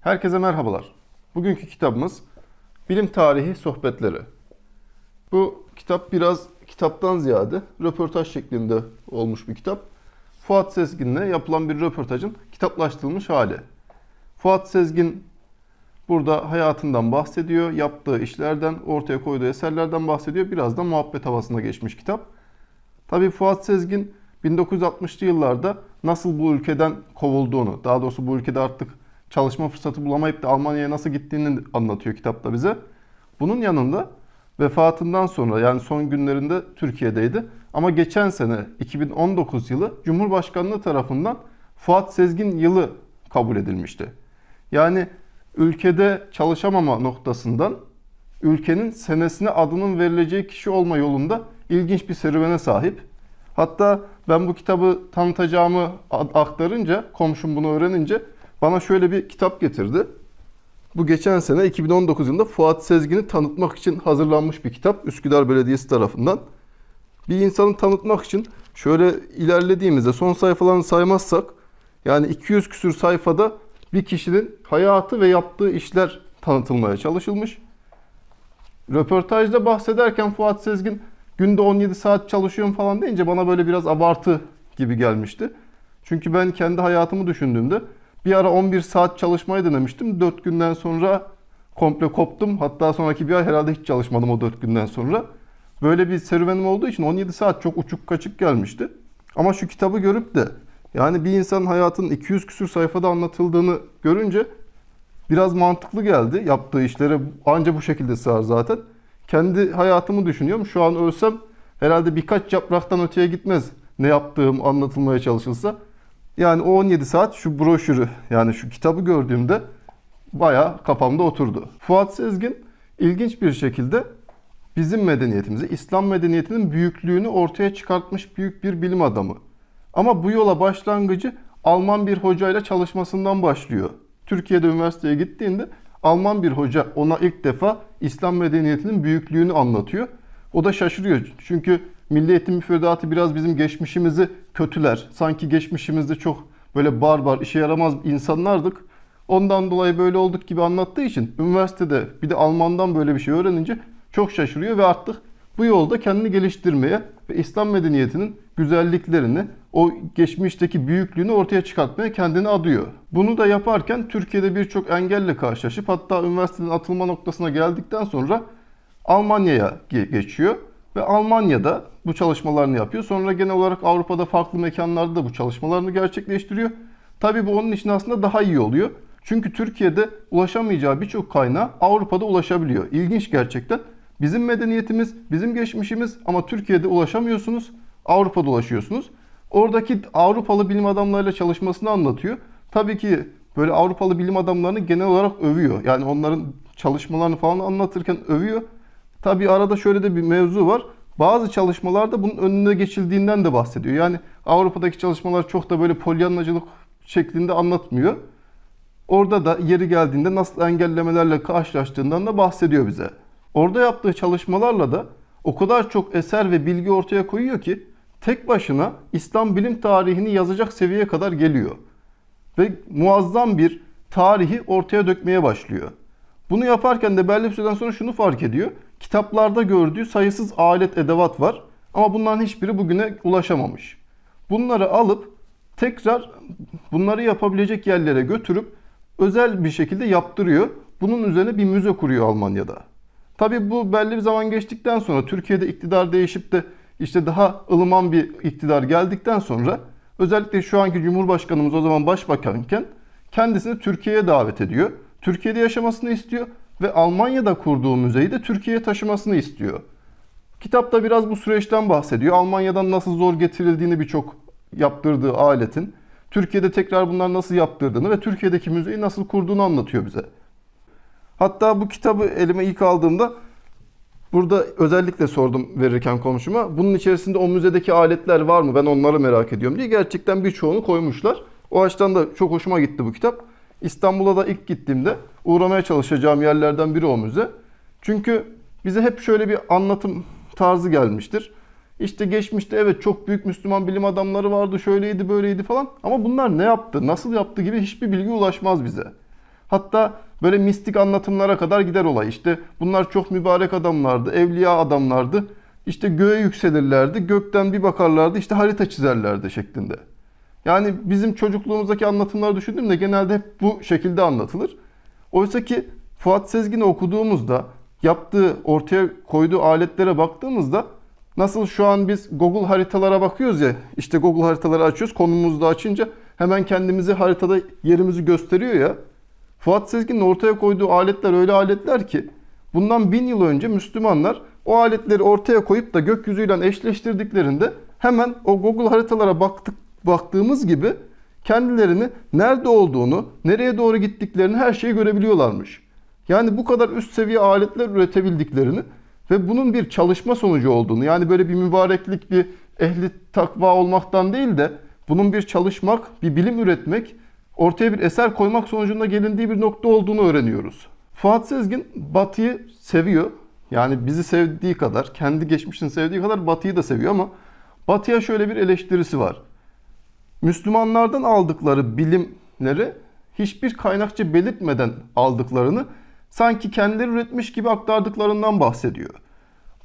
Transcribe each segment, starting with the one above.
Herkese merhabalar. Bugünkü kitabımız Bilim Tarihi Sohbetleri. Bu kitap biraz kitaptan ziyade röportaj şeklinde olmuş bir kitap. Fuat Sezgin'le yapılan bir röportajın kitaplaştırılmış hali. Fuat Sezgin burada hayatından bahsediyor, yaptığı işlerden, ortaya koyduğu eserlerden bahsediyor. Biraz da muhabbet havasında geçmiş kitap. Tabii Fuat Sezgin 1960'lı yıllarda nasıl bu ülkeden kovulduğunu, daha doğrusu bu ülkede artık çalışma fırsatı bulamayıp da Almanya'ya nasıl gittiğini anlatıyor kitapta bize. Bunun yanında vefatından sonra yani son günlerinde Türkiye'deydi. Ama geçen sene 2019 yılı Cumhurbaşkanlığı tarafından Fuat Sezgin yılı kabul edilmişti. Yani ülkede çalışamama noktasından ülkenin senesine adının verileceği kişi olma yolunda ilginç bir serüvene sahip. Hatta ben bu kitabı tanıtacağımı aktarınca, komşum bunu öğrenince bana şöyle bir kitap getirdi. Bu geçen sene 2019 yılında Fuat Sezgin'i tanıtmak için hazırlanmış bir kitap Üsküdar Belediyesi tarafından. Bir insanı tanıtmak için şöyle ilerlediğimizde son sayfalarını saymazsak yani 200 küsür sayfada bir kişinin hayatı ve yaptığı işler tanıtılmaya çalışılmış. Röportajda bahsederken Fuat Sezgin günde 17 saat çalışıyorum falan deyince bana böyle biraz abartı gibi gelmişti. Çünkü ben kendi hayatımı düşündüğümde bir ara 11 saat çalışmayı denemiştim. 4 günden sonra komple koptum. Hatta sonraki bir ay herhalde hiç çalışmadım o 4 günden sonra. Böyle bir serüvenim olduğu için 17 saat çok uçuk kaçık gelmişti. Ama şu kitabı görüp de yani bir insanın hayatının 200 küsür sayfada anlatıldığını görünce biraz mantıklı geldi. Yaptığı işlere anca bu şekilde sığar zaten. Kendi hayatımı düşünüyorum. Şu an ölsem herhalde birkaç yapraktan öteye gitmez ne yaptığım anlatılmaya çalışılsa. Yani o 17 saat şu broşürü yani şu kitabı gördüğümde baya kafamda oturdu. Fuat Sezgin ilginç bir şekilde bizim medeniyetimizi, İslam medeniyetinin büyüklüğünü ortaya çıkartmış büyük bir bilim adamı. Ama bu yola başlangıcı Alman bir hocayla çalışmasından başlıyor. Türkiye'de üniversiteye gittiğinde Alman bir hoca ona ilk defa İslam medeniyetinin büyüklüğünü anlatıyor. O da şaşırıyor. Çünkü Milli Eğitim Müfredatı biraz bizim geçmişimizi kötüler. Sanki geçmişimizde çok böyle barbar, işe yaramaz insanlardık. Ondan dolayı böyle olduk gibi anlattığı için üniversitede bir de Alman'dan böyle bir şey öğrenince çok şaşırıyor ve artık bu yolda kendini geliştirmeye ve İslam medeniyetinin güzelliklerini, o geçmişteki büyüklüğünü ortaya çıkartmaya kendini adıyor. Bunu da yaparken Türkiye'de birçok engelle karşılaşıp hatta üniversiteden atılma noktasına geldikten sonra Almanya'ya geçiyor ve Almanya'da bu çalışmalarını yapıyor. Sonra genel olarak Avrupa'da farklı mekanlarda da bu çalışmalarını gerçekleştiriyor. Tabii bu onun için aslında daha iyi oluyor. Çünkü Türkiye'de ulaşamayacağı birçok kaynağı Avrupa'da ulaşabiliyor. İlginç gerçekten. Bizim medeniyetimiz, bizim geçmişimiz ama Türkiye'de ulaşamıyorsunuz. Avrupa'da ulaşıyorsunuz. Oradaki Avrupalı bilim adamlarıyla çalışmasını anlatıyor. Tabii ki böyle Avrupalı bilim adamlarını genel olarak övüyor. Yani onların çalışmalarını falan anlatırken övüyor. Tabi arada şöyle de bir mevzu var. Bazı çalışmalarda bunun önüne geçildiğinden de bahsediyor. Yani Avrupa'daki çalışmalar çok da böyle polyanlacılık şeklinde anlatmıyor. Orada da yeri geldiğinde nasıl engellemelerle karşılaştığından da bahsediyor bize. Orada yaptığı çalışmalarla da o kadar çok eser ve bilgi ortaya koyuyor ki tek başına İslam bilim tarihini yazacak seviyeye kadar geliyor. Ve muazzam bir tarihi ortaya dökmeye başlıyor. Bunu yaparken de belli bir süreden sonra şunu fark ediyor kitaplarda gördüğü sayısız alet edevat var ama bunların hiçbiri bugüne ulaşamamış. Bunları alıp tekrar bunları yapabilecek yerlere götürüp özel bir şekilde yaptırıyor. Bunun üzerine bir müze kuruyor Almanya'da. Tabi bu belli bir zaman geçtikten sonra Türkiye'de iktidar değişip de işte daha ılıman bir iktidar geldikten sonra özellikle şu anki Cumhurbaşkanımız o zaman başbakanken kendisini Türkiye'ye davet ediyor. Türkiye'de yaşamasını istiyor ve Almanya'da kurduğu müzeyi de Türkiye'ye taşımasını istiyor. Kitapta biraz bu süreçten bahsediyor. Almanya'dan nasıl zor getirildiğini birçok yaptırdığı aletin. Türkiye'de tekrar bunlar nasıl yaptırdığını ve Türkiye'deki müzeyi nasıl kurduğunu anlatıyor bize. Hatta bu kitabı elime ilk aldığımda burada özellikle sordum verirken komşuma. Bunun içerisinde o müzedeki aletler var mı? Ben onları merak ediyorum diye. Gerçekten birçoğunu koymuşlar. O açıdan da çok hoşuma gitti bu kitap. İstanbul'a da ilk gittiğimde uğramaya çalışacağım yerlerden biri o müze. Çünkü bize hep şöyle bir anlatım tarzı gelmiştir. İşte geçmişte evet çok büyük Müslüman bilim adamları vardı, şöyleydi, böyleydi falan. Ama bunlar ne yaptı, nasıl yaptı gibi hiçbir bilgi ulaşmaz bize. Hatta böyle mistik anlatımlara kadar gider olay. İşte bunlar çok mübarek adamlardı, evliya adamlardı. İşte göğe yükselirlerdi, gökten bir bakarlardı, işte harita çizerlerdi şeklinde. Yani bizim çocukluğumuzdaki anlatımları düşündüğümde genelde hep bu şekilde anlatılır. Oysa ki Fuat Sezgin'i okuduğumuzda yaptığı, ortaya koyduğu aletlere baktığımızda nasıl şu an biz Google haritalara bakıyoruz ya işte Google haritaları açıyoruz konumumuzu da açınca hemen kendimizi haritada yerimizi gösteriyor ya. Fuat Sezgin'in ortaya koyduğu aletler öyle aletler ki bundan bin yıl önce Müslümanlar o aletleri ortaya koyup da gökyüzüyle eşleştirdiklerinde hemen o Google haritalara baktık baktığımız gibi kendilerini nerede olduğunu, nereye doğru gittiklerini her şeyi görebiliyorlarmış. Yani bu kadar üst seviye aletler üretebildiklerini ve bunun bir çalışma sonucu olduğunu yani böyle bir mübareklik bir ehli takva olmaktan değil de bunun bir çalışmak, bir bilim üretmek, ortaya bir eser koymak sonucunda gelindiği bir nokta olduğunu öğreniyoruz. Fuat Sezgin Batı'yı seviyor. Yani bizi sevdiği kadar, kendi geçmişini sevdiği kadar Batı'yı da seviyor ama Batı'ya şöyle bir eleştirisi var. Müslümanlardan aldıkları bilimleri hiçbir kaynakçı belirtmeden aldıklarını sanki kendileri üretmiş gibi aktardıklarından bahsediyor.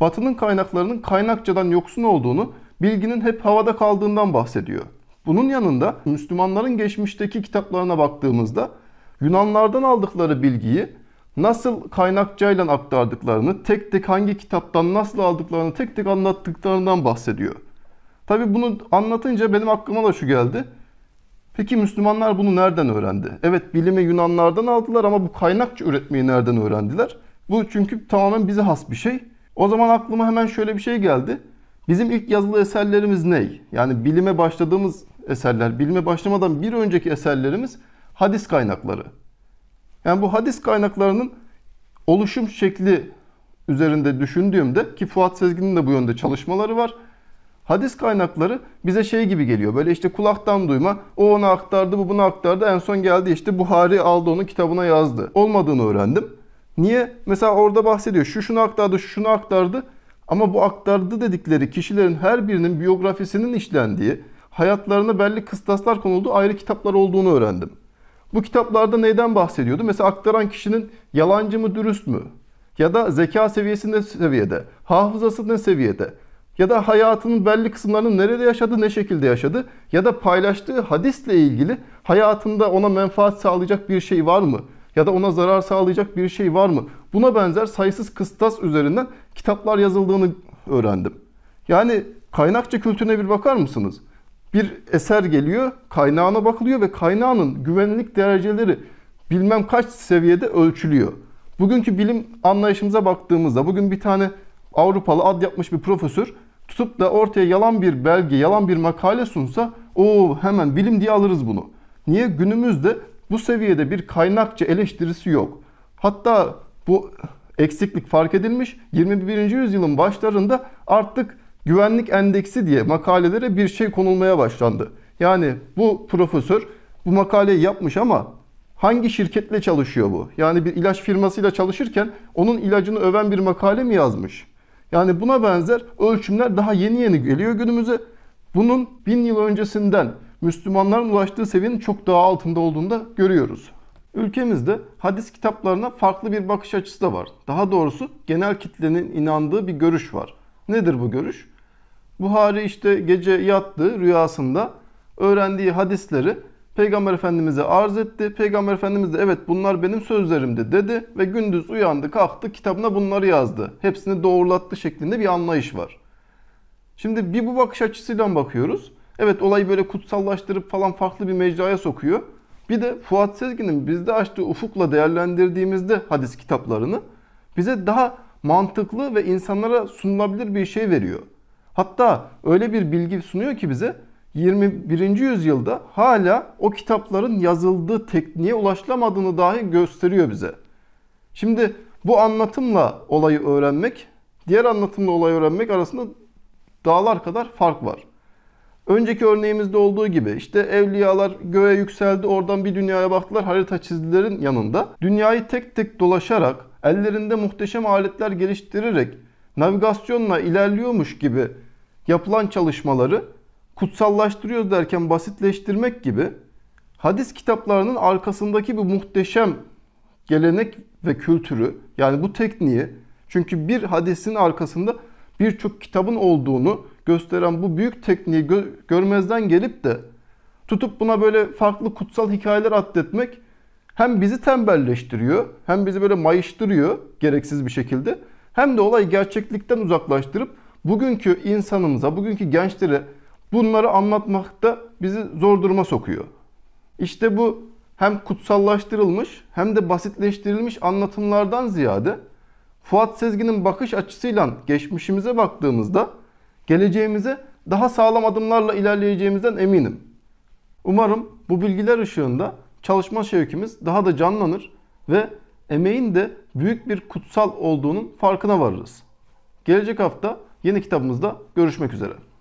Batı'nın kaynaklarının kaynakçadan yoksun olduğunu, bilginin hep havada kaldığından bahsediyor. Bunun yanında Müslümanların geçmişteki kitaplarına baktığımızda Yunanlardan aldıkları bilgiyi nasıl kaynakçayla aktardıklarını, tek tek hangi kitaptan nasıl aldıklarını tek tek anlattıklarından bahsediyor. Tabi bunu anlatınca benim aklıma da şu geldi. Peki Müslümanlar bunu nereden öğrendi? Evet bilimi Yunanlardan aldılar ama bu kaynakça üretmeyi nereden öğrendiler? Bu çünkü tamamen bize has bir şey. O zaman aklıma hemen şöyle bir şey geldi. Bizim ilk yazılı eserlerimiz ne? Yani bilime başladığımız eserler, bilime başlamadan bir önceki eserlerimiz hadis kaynakları. Yani bu hadis kaynaklarının oluşum şekli üzerinde düşündüğümde ki Fuat Sezgin'in de bu yönde çalışmaları var. Hadis kaynakları bize şey gibi geliyor. Böyle işte kulaktan duyma. O ona aktardı, bu buna aktardı. En son geldi işte Buhari aldı onu kitabına yazdı. Olmadığını öğrendim. Niye? Mesela orada bahsediyor. Şu şunu aktardı, şu şunu aktardı. Ama bu aktardı dedikleri kişilerin her birinin biyografisinin işlendiği, hayatlarına belli kıstaslar konulduğu ayrı kitaplar olduğunu öğrendim. Bu kitaplarda neyden bahsediyordu? Mesela aktaran kişinin yalancı mı dürüst mü? Ya da zeka seviyesinde seviyede? Hafızası ne seviyede? ya da hayatının belli kısımlarını nerede yaşadı, ne şekilde yaşadı ya da paylaştığı hadisle ilgili hayatında ona menfaat sağlayacak bir şey var mı? Ya da ona zarar sağlayacak bir şey var mı? Buna benzer sayısız kıstas üzerinden kitaplar yazıldığını öğrendim. Yani kaynakça kültürüne bir bakar mısınız? Bir eser geliyor, kaynağına bakılıyor ve kaynağının güvenlik dereceleri bilmem kaç seviyede ölçülüyor. Bugünkü bilim anlayışımıza baktığımızda bugün bir tane Avrupalı ad yapmış bir profesör tutup da ortaya yalan bir belge, yalan bir makale sunsa o hemen bilim diye alırız bunu. Niye? Günümüzde bu seviyede bir kaynakçı eleştirisi yok. Hatta bu eksiklik fark edilmiş. 21. yüzyılın başlarında artık güvenlik endeksi diye makalelere bir şey konulmaya başlandı. Yani bu profesör bu makaleyi yapmış ama hangi şirketle çalışıyor bu? Yani bir ilaç firmasıyla çalışırken onun ilacını öven bir makale mi yazmış? Yani buna benzer ölçümler daha yeni yeni geliyor günümüze. Bunun bin yıl öncesinden Müslümanların ulaştığı seviyenin çok daha altında olduğunu da görüyoruz. Ülkemizde hadis kitaplarına farklı bir bakış açısı da var. Daha doğrusu genel kitlenin inandığı bir görüş var. Nedir bu görüş? Buhari işte gece yattı rüyasında öğrendiği hadisleri Peygamber Efendimiz'e arz etti. Peygamber Efendimiz de evet bunlar benim sözlerimdi dedi ve gündüz uyandı kalktı kitabına bunları yazdı. Hepsini doğrulattı şeklinde bir anlayış var. Şimdi bir bu bakış açısıyla bakıyoruz. Evet olayı böyle kutsallaştırıp falan farklı bir mecraya sokuyor. Bir de Fuat Sezgin'in bizde açtığı ufukla değerlendirdiğimizde hadis kitaplarını bize daha mantıklı ve insanlara sunulabilir bir şey veriyor. Hatta öyle bir bilgi sunuyor ki bize 21. yüzyılda hala o kitapların yazıldığı tekniğe ulaşılamadığını dahi gösteriyor bize. Şimdi bu anlatımla olayı öğrenmek, diğer anlatımla olayı öğrenmek arasında dağlar kadar fark var. Önceki örneğimizde olduğu gibi işte evliyalar göğe yükseldi oradan bir dünyaya baktılar harita çizdilerin yanında. Dünyayı tek tek dolaşarak ellerinde muhteşem aletler geliştirerek navigasyonla ilerliyormuş gibi yapılan çalışmaları kutsallaştırıyoruz derken basitleştirmek gibi hadis kitaplarının arkasındaki bu muhteşem gelenek ve kültürü yani bu tekniği çünkü bir hadisin arkasında birçok kitabın olduğunu gösteren bu büyük tekniği gö görmezden gelip de tutup buna böyle farklı kutsal hikayeler atletmek hem bizi tembelleştiriyor hem bizi böyle mayıştırıyor gereksiz bir şekilde hem de olay gerçeklikten uzaklaştırıp bugünkü insanımıza, bugünkü gençlere Bunları anlatmak da bizi zor duruma sokuyor. İşte bu hem kutsallaştırılmış hem de basitleştirilmiş anlatımlardan ziyade Fuat Sezgin'in bakış açısıyla geçmişimize baktığımızda geleceğimize daha sağlam adımlarla ilerleyeceğimizden eminim. Umarım bu bilgiler ışığında çalışma şevkimiz daha da canlanır ve emeğin de büyük bir kutsal olduğunun farkına varırız. Gelecek hafta yeni kitabımızda görüşmek üzere.